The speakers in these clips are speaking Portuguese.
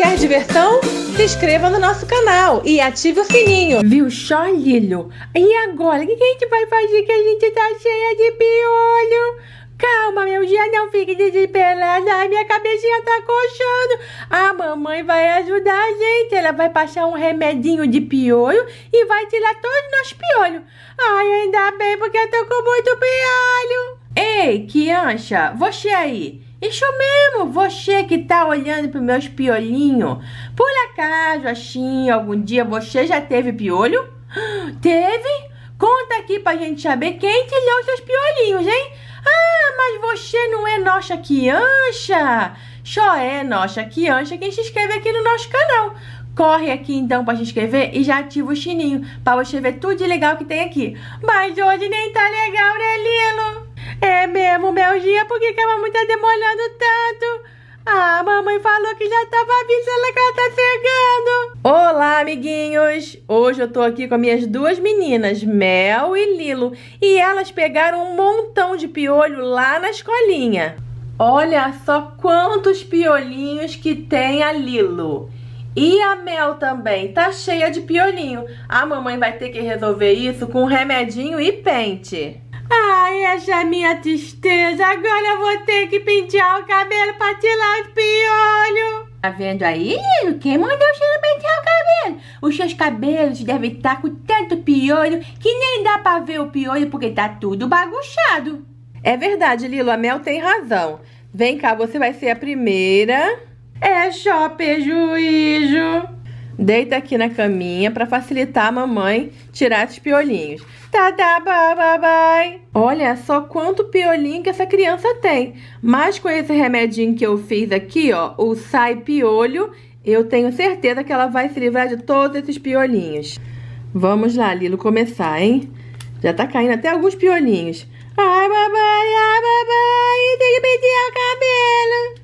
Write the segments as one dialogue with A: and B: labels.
A: Quer diversão? Se inscreva no nosso canal e ative o sininho. Viu só, Lilo? E agora? O que a gente vai fazer que a gente tá cheia de piolho? Calma, meu dia não fique desesperada. Ai, minha cabecinha tá coxando. A mamãe vai ajudar a gente. Ela vai passar um remedinho de piolho e vai tirar todos os nossos piolhos. Ai, ainda bem, porque eu tô com muito piolho. Ei, que ancha, você aí. Isso mesmo, você que tá olhando pro meus piolinhos. Por acaso, assim, algum dia você já teve piolho? Teve? Conta aqui pra gente saber quem tirou seus piolinhos, hein? Ah, mas você não é nossa criança? Só é nossa criança quem se inscreve aqui no nosso canal. Corre aqui então pra se inscrever e já ativa o sininho para você ver tudo de legal que tem aqui. Mas hoje nem tá legal, né, Lilo? É mesmo, Melzinha, por que, que a mamãe tá demorando tanto? Ah, a mamãe falou que já tava avisando que ela tá chegando. Olá, amiguinhos! Hoje eu tô aqui com as minhas duas meninas, Mel e Lilo, e elas pegaram um montão de piolho lá na escolinha. Olha só quantos piolinhos que tem a Lilo. E a Mel também, tá cheia de piolinho. A mamãe vai ter que resolver isso com remedinho e pente. Ai, essa é minha tristeza. Agora eu vou ter que pentear o cabelo pra tirar os piolho. Tá vendo aí, Lino? Quem mandou você pentear o cabelo? Os seus cabelos devem estar tá com tanto piolho que nem dá pra ver o piolho porque tá tudo bagunçado. É verdade, Lilo. A Mel tem razão. Vem cá, você vai ser a primeira. É só prejuízo. Deita aqui na caminha para facilitar a mamãe tirar os piolinhos. Tadá, tá, tá, babai. Olha só quanto piolinho que essa criança tem. Mas com esse remedinho que eu fiz aqui, ó, o sai piolho, eu tenho certeza que ela vai se livrar de todos esses piolinhos. Vamos lá, Lilo, começar, hein? Já tá caindo até alguns piolinhos. Ai, babai, ai, babai, tem que pedir o cabelo.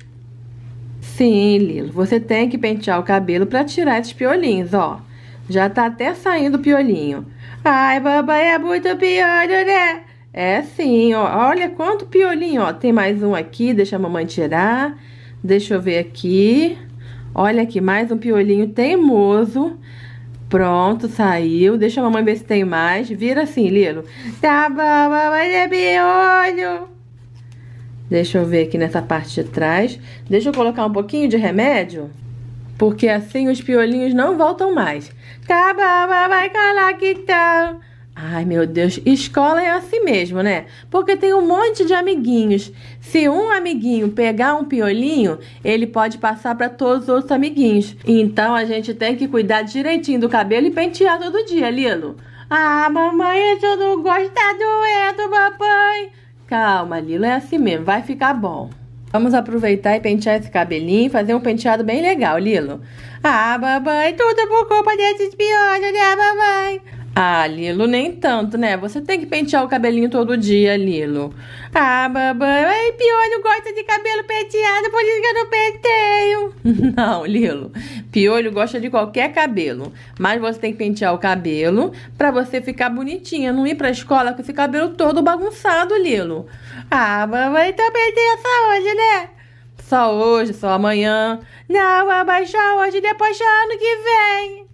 A: Sim, Lilo, você tem que pentear o cabelo para tirar esses piolinhos, ó. Já tá até saindo piolinho. Ai, babá, é muito piolho, né? É sim, ó. Olha quanto piolinho, ó. Tem mais um aqui, deixa a mamãe tirar. Deixa eu ver aqui. Olha aqui, mais um piolinho teimoso. Pronto, saiu. Deixa a mamãe ver se tem mais. Vira assim, Lilo. Tá bom, mamãe, é piolho. Deixa eu ver aqui nessa parte de trás. Deixa eu colocar um pouquinho de remédio, porque assim os piolinhos não voltam mais. vai que tal? Ai, meu Deus, escola é assim mesmo, né? Porque tem um monte de amiguinhos. Se um amiguinho pegar um piolinho, ele pode passar para todos os outros amiguinhos. Então a gente tem que cuidar direitinho do cabelo e pentear todo dia, Lilo. Ah, mamãe, eu não gosto tá doendo, mamãe. Calma, Lilo, é assim mesmo, vai ficar bom. Vamos aproveitar e pentear esse cabelinho e fazer um penteado bem legal, Lilo. Ah, mamãe, tudo por culpa desses piolhos, né, mamãe? Ah, Lilo, nem tanto, né? Você tem que pentear o cabelinho todo dia, Lilo. Ah, babá, ai, piolho gosta de cabelo penteado, por isso que eu não penteio. Não, Lilo, piolho gosta de qualquer cabelo, mas você tem que pentear o cabelo pra você ficar bonitinha, não ir pra escola com esse cabelo todo bagunçado, Lilo. Ah, babá, então penteia só hoje, né? Só hoje, só amanhã. Não, abaixar hoje, depois já ano que vem.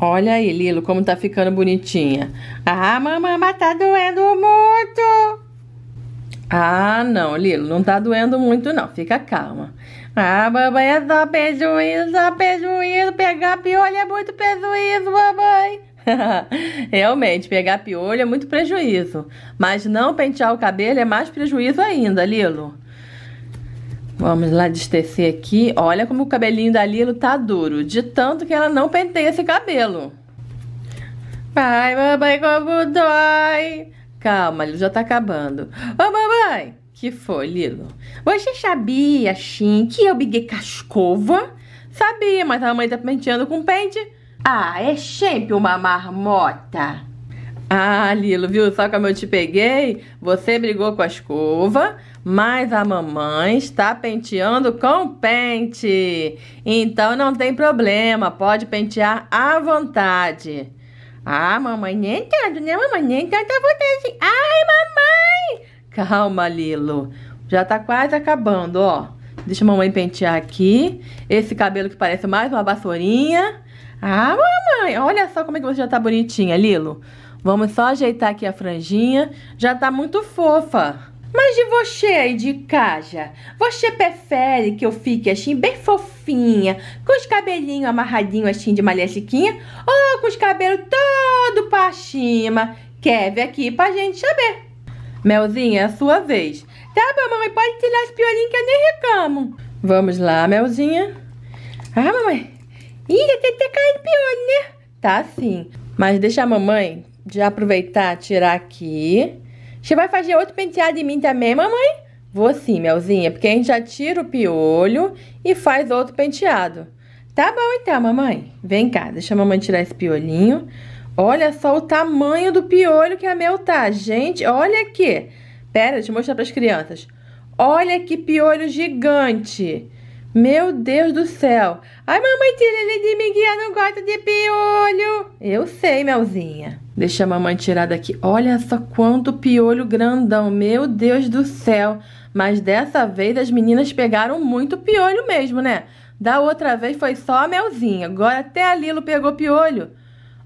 A: Olha aí, Lilo, como tá ficando bonitinha. Ah, mamãe, tá doendo muito. Ah, não, Lilo, não tá doendo muito não, fica calma. Ah, mamãe, é só prejuízo, só prejuízo, pegar piolho é muito prejuízo, mamãe. Realmente, pegar piolho é muito prejuízo, mas não pentear o cabelo é mais prejuízo ainda, Lilo. Vamos lá destecer aqui. Olha como o cabelinho da Lilo tá duro, de tanto que ela não penteia esse cabelo. Ai, mamãe, como dói! Calma, Lilo já tá acabando. Ô, mamãe! Que foi, Lilo? Você sabia, Shin, que eu biguei cascova? Sabia, mas a mamãe tá penteando com pente. Ah, é sempre uma marmota. Ah, Lilo, viu só como eu te peguei? Você brigou com a escova, mas a mamãe está penteando com pente. Então não tem problema, pode pentear à vontade. Ah, mamãe, nem tanto, né, mamãe? Nem tanto à vontade. Ai, mamãe! Calma, Lilo. Já tá quase acabando, ó. Deixa a mamãe pentear aqui. Esse cabelo que parece mais uma vassourinha. Ah, mamãe, olha só como é que você já tá bonitinha, Lilo. Vamos só ajeitar aqui a franjinha. Já tá muito fofa. Mas de você aí de casa, você prefere que eu fique assim bem fofinha, com os cabelinhos amarradinhos assim de malha chiquinha, ou com os cabelos todo pra cima? Quer ver aqui pra gente saber. Melzinha, é a sua vez. Tá bom, mamãe, pode tirar os piolinhos que eu nem reclamo. Vamos lá, Melzinha. Ah, mamãe. Ih, até tá caindo piolho, né? Tá sim. Mas deixa a mamãe já aproveitar, tirar aqui. Você vai fazer outro penteado em mim também, mamãe? Vou sim, Melzinha, porque a gente já tira o piolho e faz outro penteado. Tá bom então, mamãe. Vem cá, deixa a mamãe tirar esse piolinho. Olha só o tamanho do piolho que a Mel tá, gente. Olha aqui. Pera, deixa eu mostrar para as crianças. Olha que piolho gigante. Meu Deus do céu. Ai, mamãe, tira ele de mim que eu não gosto de piolho. Eu sei, Melzinha. Deixa a mamãe tirar daqui. Olha só quanto piolho grandão. Meu Deus do céu. Mas dessa vez as meninas pegaram muito piolho mesmo, né? Da outra vez foi só a Melzinha. Agora até a Lilo pegou piolho.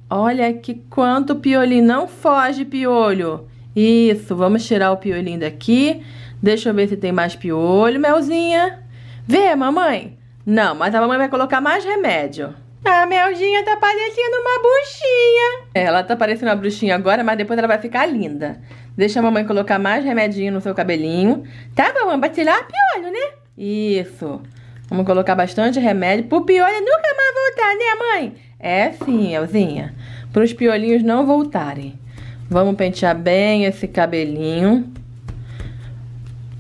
A: Olha que quanto piolho não foge, piolho. Isso, vamos tirar o piolinho daqui. Deixa eu ver se tem mais piolho, Melzinha. Vê, mamãe. Não, mas a mamãe vai colocar mais remédio. A Meldinha tá parecendo uma bruxinha. É, ela tá parecendo uma bruxinha agora, mas depois ela vai ficar linda. Deixa a mamãe colocar mais remedinho no seu cabelinho. Tá, mamãe? Pra tirar piolho, né? Isso. Vamos colocar bastante remédio pro piolho nunca mais voltar, né, mãe? É sim, Elzinha. Pros piolhinhos não voltarem. Vamos pentear bem esse cabelinho.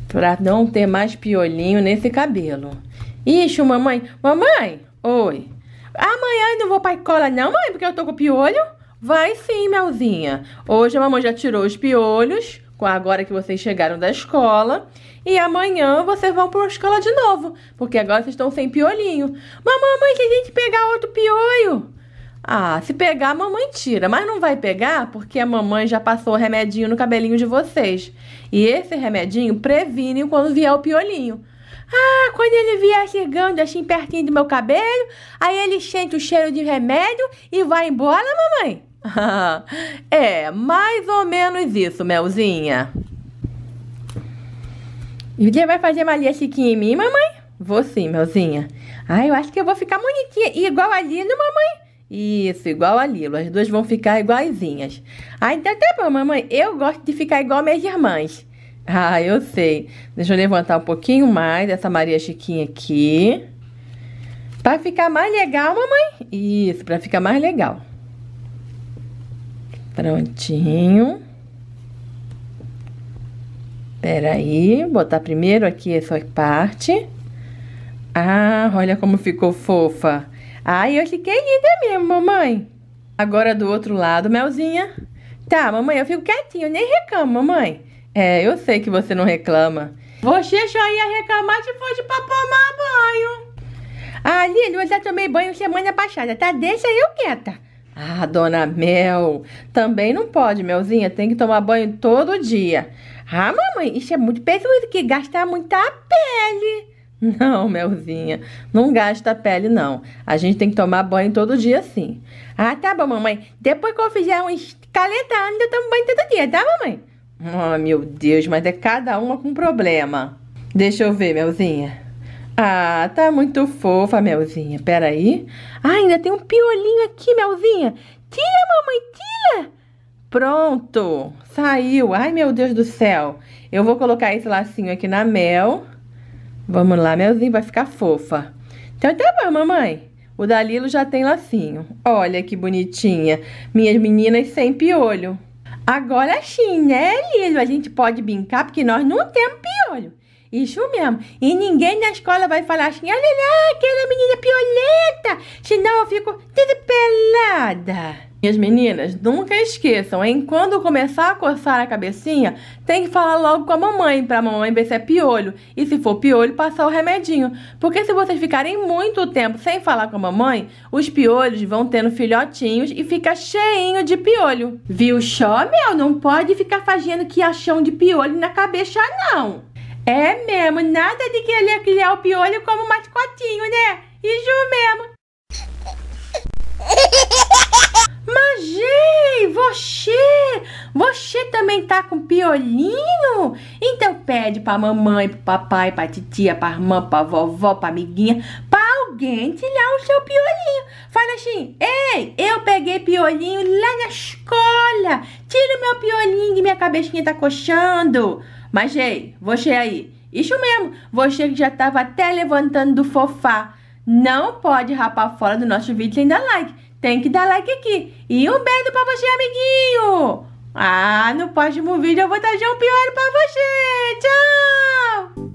A: Pra não ter mais piolinho nesse cabelo. Ixi, mamãe. Mamãe! Oi. Amanhã eu não vou pra escola, não, mãe, porque eu tô com piolho? Vai sim, Melzinha. Hoje a mamãe já tirou os piolhos, agora que vocês chegaram da escola. E amanhã vocês vão pra escola de novo, porque agora vocês estão sem piolhinho. Mamãe, mãe, se a gente pegar outro piolho? Ah, se pegar, a mamãe tira, mas não vai pegar porque a mamãe já passou o remedinho no cabelinho de vocês. E esse remedinho previne quando vier o piolinho. Ah, quando ele vier chegando assim pertinho do meu cabelo, aí ele sente o cheiro de remédio e vai embora, mamãe. é, mais ou menos isso, Melzinha. E dia vai fazer Maria Chiquinha em mim, mamãe? Vou sim, Melzinha. Ah, eu acho que eu vou ficar bonitinha. igual a Lilo, mamãe? Isso, igual a Lilo. As duas vão ficar iguaizinhas. Ah, então tá bom, mamãe. Eu gosto de ficar igual minhas irmãs. Ah, eu sei. Deixa eu levantar um pouquinho mais essa Maria Chiquinha aqui. Pra ficar mais legal, mamãe. Isso, pra ficar mais legal. Prontinho. Pera aí, botar primeiro aqui essa parte. Ah, olha como ficou fofa. Ai, eu fiquei linda mesmo, mamãe. Agora do outro lado, Melzinha. Tá, mamãe, eu fico quietinho, nem recamo, mamãe. É, eu sei que você não reclama. Você só ia reclamar se fosse pra tomar banho. Ah, Lili, eu já tomei banho semana passada, tá? Deixa eu quieta. Ah, dona Mel, também não pode, Melzinha. Tem que tomar banho todo dia. Ah, mamãe, isso é muito pesado que gasta muita pele. Não, Melzinha, não gasta pele, não. A gente tem que tomar banho todo dia, sim. Ah, tá bom, mamãe. Depois que eu fizer um calentários, eu tomo banho todo dia, tá, mamãe? Ah, oh, meu Deus, mas é cada uma com problema. Deixa eu ver, Melzinha. Ah, tá muito fofa, Melzinha. Pera aí. Ah, ainda tem um piolinho aqui, Melzinha. Tira, mamãe, tira. Pronto, saiu. Ai, meu Deus do céu. Eu vou colocar esse lacinho aqui na Mel. Vamos lá, Melzinha, vai ficar fofa. Então tá bom, mamãe. O Dalilo já tem lacinho. Olha que bonitinha. Minhas meninas sem piolho. Agora sim, né, A gente pode brincar porque nós não temos piolho. Isso mesmo. E ninguém na escola vai falar assim: olha lá, aquela menina piolenta, senão eu fico tudo pelada. Minhas meninas, nunca esqueçam, hein? Quando começar a coçar a cabecinha, tem que falar logo com a mamãe, pra mamãe ver se é piolho. E se for piolho, passar o remedinho. Porque se vocês ficarem muito tempo sem falar com a mamãe, os piolhos vão tendo filhotinhos e fica cheinho de piolho. Viu Xó, meu? Não pode ficar fazendo que acham de piolho na cabeça, não. É mesmo, nada de querer criar o piolho como mascotinho, né? E ju mesmo. Magê, você, você também tá com piolinho? Então pede pra mamãe, pro papai, pra titia, pra irmã, pra vovó, pra amiguinha, pra alguém tirar o seu piolinho. Fala assim, ei, eu peguei piolinho lá na escola, tira o meu piolinho que minha cabecinha tá coxando. Magê, você aí, isso mesmo, você que já tava até levantando do fofá não pode rapar fora do nosso vídeo sem dar like. Tem que dar like aqui. E um beijo pra você, amiguinho! Ah, no próximo vídeo eu vou trazer um pior pra você! Tchau!